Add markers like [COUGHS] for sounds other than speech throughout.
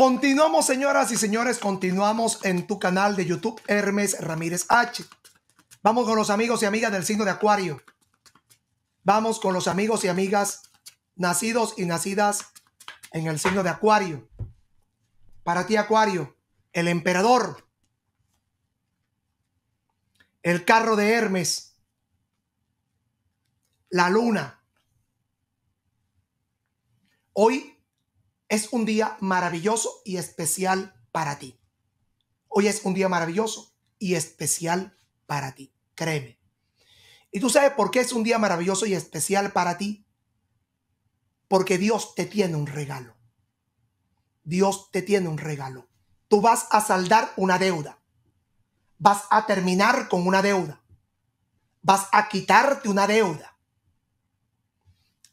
Continuamos, señoras y señores, continuamos en tu canal de YouTube, Hermes Ramírez H. Vamos con los amigos y amigas del signo de Acuario. Vamos con los amigos y amigas nacidos y nacidas en el signo de Acuario. Para ti, Acuario, el emperador, el carro de Hermes, la luna. Hoy es un día maravilloso y especial para ti. Hoy es un día maravilloso y especial para ti, créeme. ¿Y tú sabes por qué es un día maravilloso y especial para ti? Porque Dios te tiene un regalo. Dios te tiene un regalo. Tú vas a saldar una deuda. Vas a terminar con una deuda. Vas a quitarte una deuda.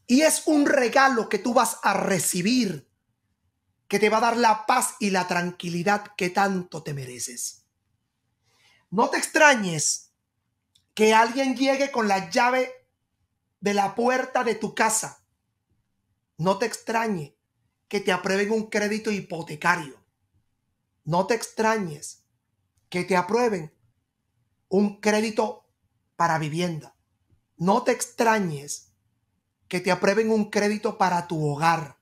Y es un regalo que tú vas a recibir que te va a dar la paz y la tranquilidad que tanto te mereces. No te extrañes que alguien llegue con la llave de la puerta de tu casa. No te extrañe que te aprueben un crédito hipotecario. No te extrañes que te aprueben un crédito para vivienda. No te extrañes que te aprueben un crédito para tu hogar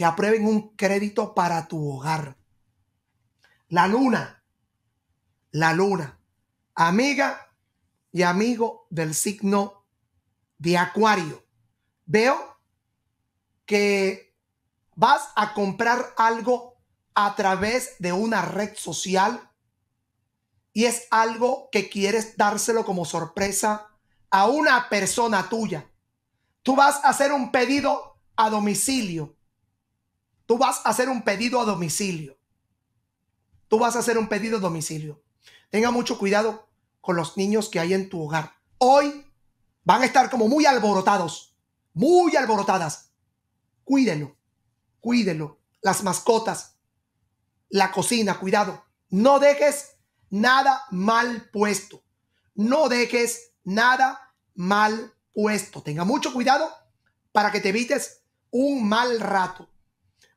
te aprueben un crédito para tu hogar. La luna, la luna, amiga y amigo del signo de Acuario. Veo que vas a comprar algo a través de una red social y es algo que quieres dárselo como sorpresa a una persona tuya. Tú vas a hacer un pedido a domicilio Tú vas a hacer un pedido a domicilio. Tú vas a hacer un pedido a domicilio. Tenga mucho cuidado con los niños que hay en tu hogar. Hoy van a estar como muy alborotados, muy alborotadas. Cuídelo, cuídelo. Las mascotas, la cocina, cuidado. No dejes nada mal puesto. No dejes nada mal puesto. Tenga mucho cuidado para que te evites un mal rato.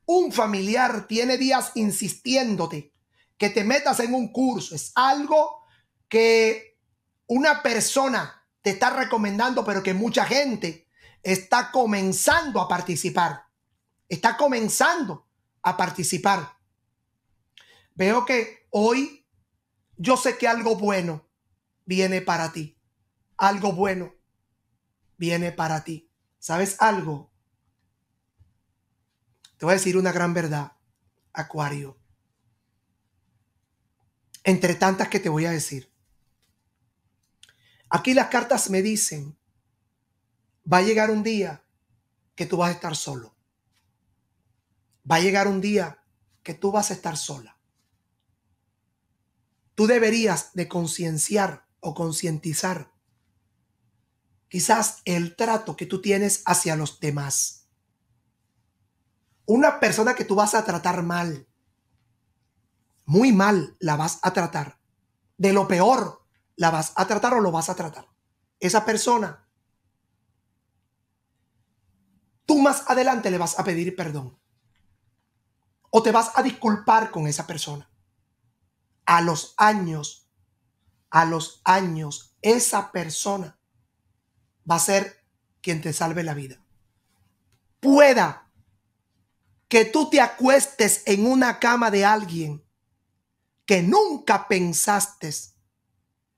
Un familiar tiene días insistiéndote que te metas en un curso. Es algo que una persona te está recomendando, pero que mucha gente está comenzando a participar. Está comenzando a participar. Veo que hoy yo sé que algo bueno viene para ti. Algo bueno viene para ti. ¿Sabes algo? voy a decir una gran verdad, Acuario. Entre tantas que te voy a decir. Aquí las cartas me dicen, va a llegar un día que tú vas a estar solo. Va a llegar un día que tú vas a estar sola. Tú deberías de concienciar o concientizar quizás el trato que tú tienes hacia los demás. Una persona que tú vas a tratar mal, muy mal la vas a tratar, de lo peor la vas a tratar o lo vas a tratar. Esa persona, tú más adelante le vas a pedir perdón o te vas a disculpar con esa persona. A los años, a los años, esa persona va a ser quien te salve la vida. Pueda que tú te acuestes en una cama de alguien que nunca pensaste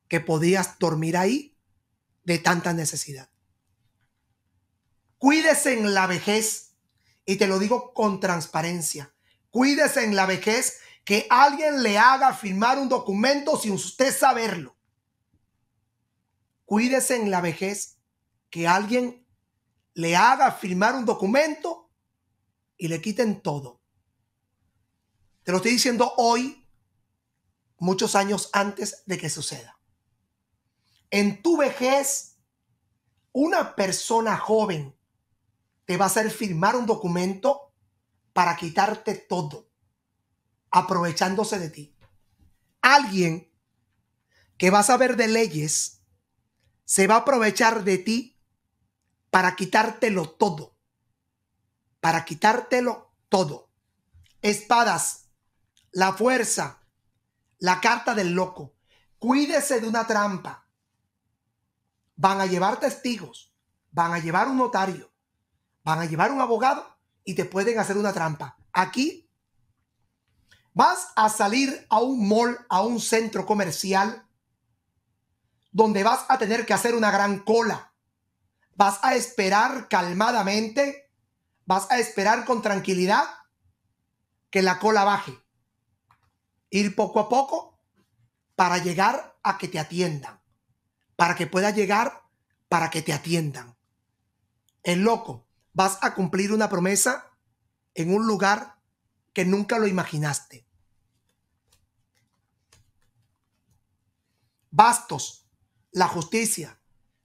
que podías dormir ahí de tanta necesidad. Cuídese en la vejez, y te lo digo con transparencia, cuídese en la vejez que alguien le haga firmar un documento sin usted saberlo. Cuídese en la vejez que alguien le haga firmar un documento y le quiten todo. Te lo estoy diciendo hoy, muchos años antes de que suceda. En tu vejez, una persona joven te va a hacer firmar un documento para quitarte todo, aprovechándose de ti. Alguien que va a saber de leyes se va a aprovechar de ti para quitártelo todo para quitártelo todo. Espadas, la fuerza, la carta del loco. Cuídese de una trampa. Van a llevar testigos, van a llevar un notario, van a llevar un abogado y te pueden hacer una trampa. Aquí vas a salir a un mall, a un centro comercial, donde vas a tener que hacer una gran cola. Vas a esperar calmadamente vas a esperar con tranquilidad que la cola baje. Ir poco a poco para llegar a que te atiendan. Para que pueda llegar para que te atiendan. El loco, vas a cumplir una promesa en un lugar que nunca lo imaginaste. Bastos, la justicia.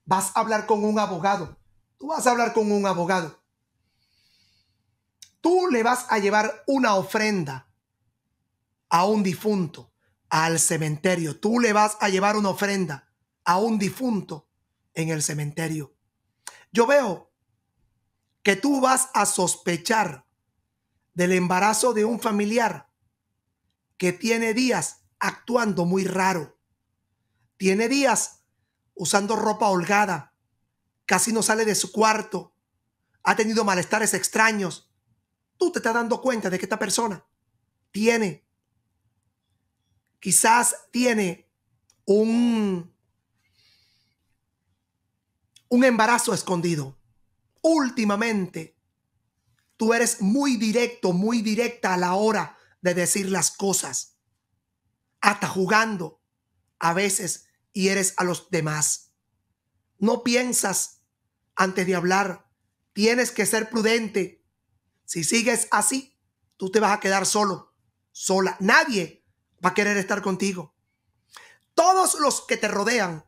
Vas a hablar con un abogado. Tú vas a hablar con un abogado tú le vas a llevar una ofrenda a un difunto, al cementerio, tú le vas a llevar una ofrenda a un difunto en el cementerio. Yo veo que tú vas a sospechar del embarazo de un familiar que tiene días actuando muy raro. Tiene días usando ropa holgada, casi no sale de su cuarto, ha tenido malestares extraños, tú te estás dando cuenta de que esta persona tiene, quizás tiene un, un embarazo escondido. Últimamente, tú eres muy directo, muy directa a la hora de decir las cosas, hasta jugando a veces y eres a los demás. No piensas antes de hablar, tienes que ser prudente si sigues así, tú te vas a quedar solo, sola. Nadie va a querer estar contigo. Todos los que te rodean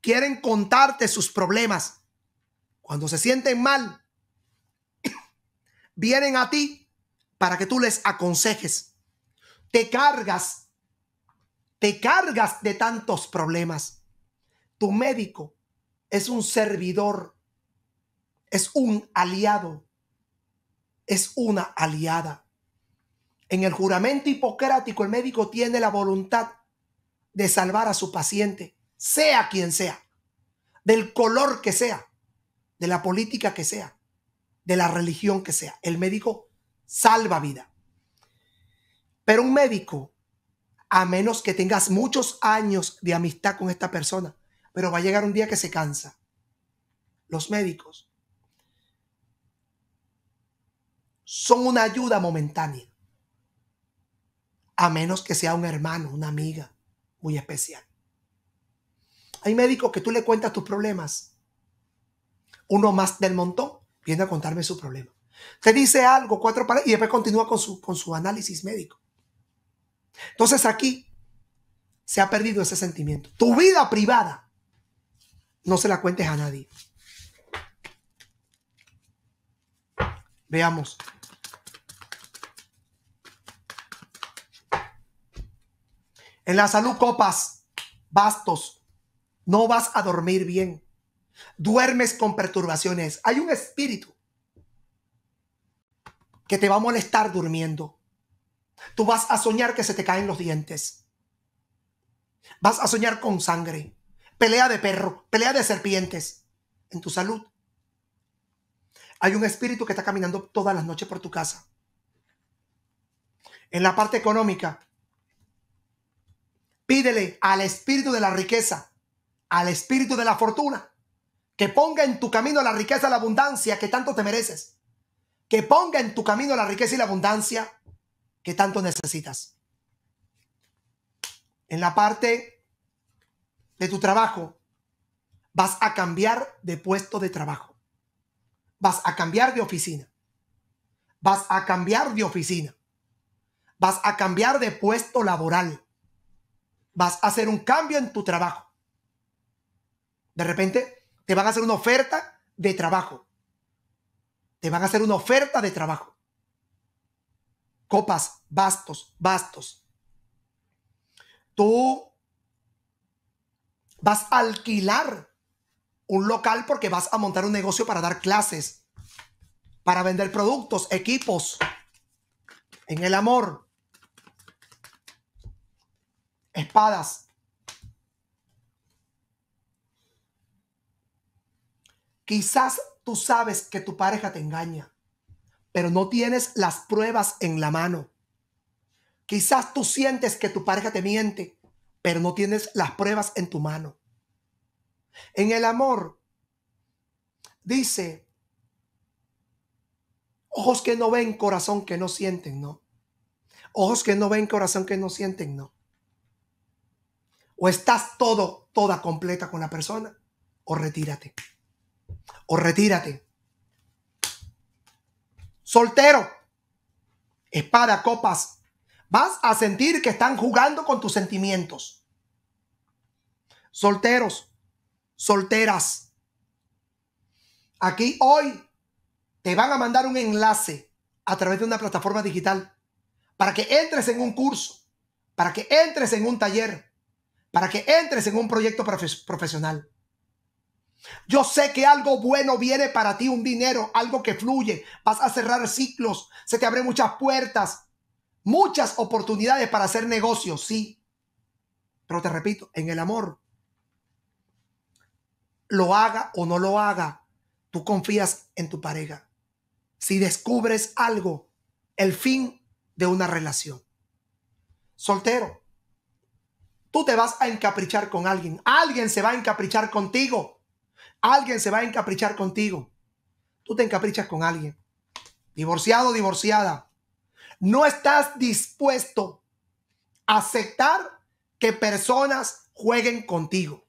quieren contarte sus problemas. Cuando se sienten mal, [COUGHS] vienen a ti para que tú les aconsejes. Te cargas, te cargas de tantos problemas. Tu médico es un servidor, es un aliado es una aliada. En el juramento hipocrático el médico tiene la voluntad de salvar a su paciente, sea quien sea, del color que sea, de la política que sea, de la religión que sea. El médico salva vida. Pero un médico, a menos que tengas muchos años de amistad con esta persona, pero va a llegar un día que se cansa. Los médicos son una ayuda momentánea. A menos que sea un hermano, una amiga muy especial. Hay médicos que tú le cuentas tus problemas. Uno más del montón viene a contarme su problema. Te dice algo, cuatro palabras, y después continúa con su, con su análisis médico. Entonces aquí se ha perdido ese sentimiento. Tu vida privada, no se la cuentes a nadie. Veamos. En la salud, copas, bastos. No vas a dormir bien. Duermes con perturbaciones. Hay un espíritu que te va a molestar durmiendo. Tú vas a soñar que se te caen los dientes. Vas a soñar con sangre. Pelea de perro, pelea de serpientes en tu salud. Hay un espíritu que está caminando todas las noches por tu casa. En la parte económica, Pídele al espíritu de la riqueza, al espíritu de la fortuna, que ponga en tu camino la riqueza la abundancia que tanto te mereces. Que ponga en tu camino la riqueza y la abundancia que tanto necesitas. En la parte de tu trabajo, vas a cambiar de puesto de trabajo. Vas a cambiar de oficina. Vas a cambiar de oficina. Vas a cambiar de puesto laboral vas a hacer un cambio en tu trabajo. De repente te van a hacer una oferta de trabajo. Te van a hacer una oferta de trabajo. Copas, bastos, bastos. Tú vas a alquilar un local porque vas a montar un negocio para dar clases, para vender productos, equipos, en el amor, espadas. Quizás tú sabes que tu pareja te engaña, pero no tienes las pruebas en la mano. Quizás tú sientes que tu pareja te miente, pero no tienes las pruebas en tu mano. En el amor, dice, ojos que no ven, corazón que no sienten, ¿no? Ojos que no ven, corazón que no sienten, ¿no? O estás todo, toda completa con la persona, o retírate. O retírate. Soltero. Espada, copas. Vas a sentir que están jugando con tus sentimientos. Solteros. Solteras. Aquí hoy te van a mandar un enlace a través de una plataforma digital para que entres en un curso, para que entres en un taller, para que entres en un proyecto profesional. Yo sé que algo bueno viene para ti, un dinero, algo que fluye. Vas a cerrar ciclos, se te abren muchas puertas, muchas oportunidades para hacer negocios, sí. Pero te repito, en el amor, lo haga o no lo haga, tú confías en tu pareja. Si descubres algo, el fin de una relación. Soltero, tú te vas a encaprichar con alguien. Alguien se va a encaprichar contigo. Alguien se va a encaprichar contigo. Tú te encaprichas con alguien. Divorciado, divorciada. No estás dispuesto a aceptar que personas jueguen contigo.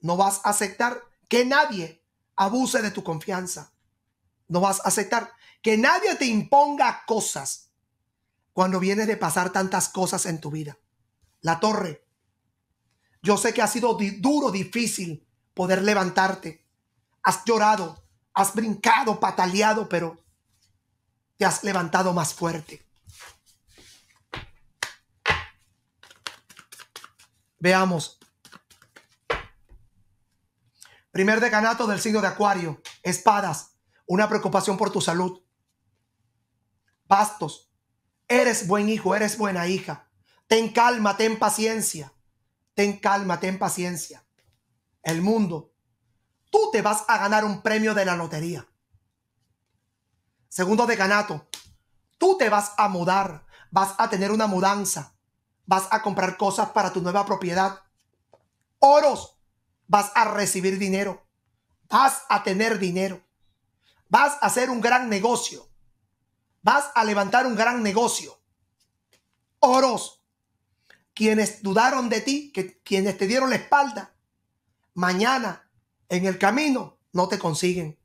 No vas a aceptar que nadie abuse de tu confianza. No vas a aceptar que nadie te imponga cosas cuando vienes de pasar tantas cosas en tu vida. La torre yo sé que ha sido duro, difícil poder levantarte. Has llorado, has brincado, pataleado, pero te has levantado más fuerte. Veamos. Primer decanato del signo de Acuario. Espadas. Una preocupación por tu salud. Bastos. Eres buen hijo, eres buena hija. Ten calma, ten paciencia ten calma, ten paciencia. El mundo, tú te vas a ganar un premio de la lotería. Segundo ganato. tú te vas a mudar, vas a tener una mudanza, vas a comprar cosas para tu nueva propiedad. Oros, vas a recibir dinero, vas a tener dinero, vas a hacer un gran negocio, vas a levantar un gran negocio. Oros, quienes dudaron de ti, que, quienes te dieron la espalda, mañana en el camino no te consiguen.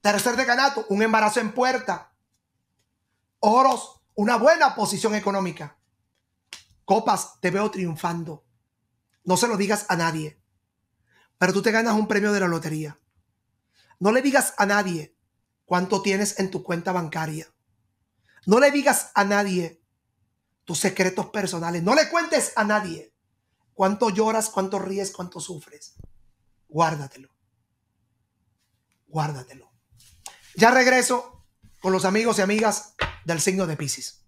Tercer decanato, un embarazo en puerta. Oros, una buena posición económica. Copas, te veo triunfando. No se lo digas a nadie. Pero tú te ganas un premio de la lotería. No le digas a nadie cuánto tienes en tu cuenta bancaria. No le digas a nadie tus secretos personales. No le cuentes a nadie cuánto lloras, cuánto ríes, cuánto sufres. Guárdatelo. Guárdatelo. Ya regreso con los amigos y amigas del signo de Pisces.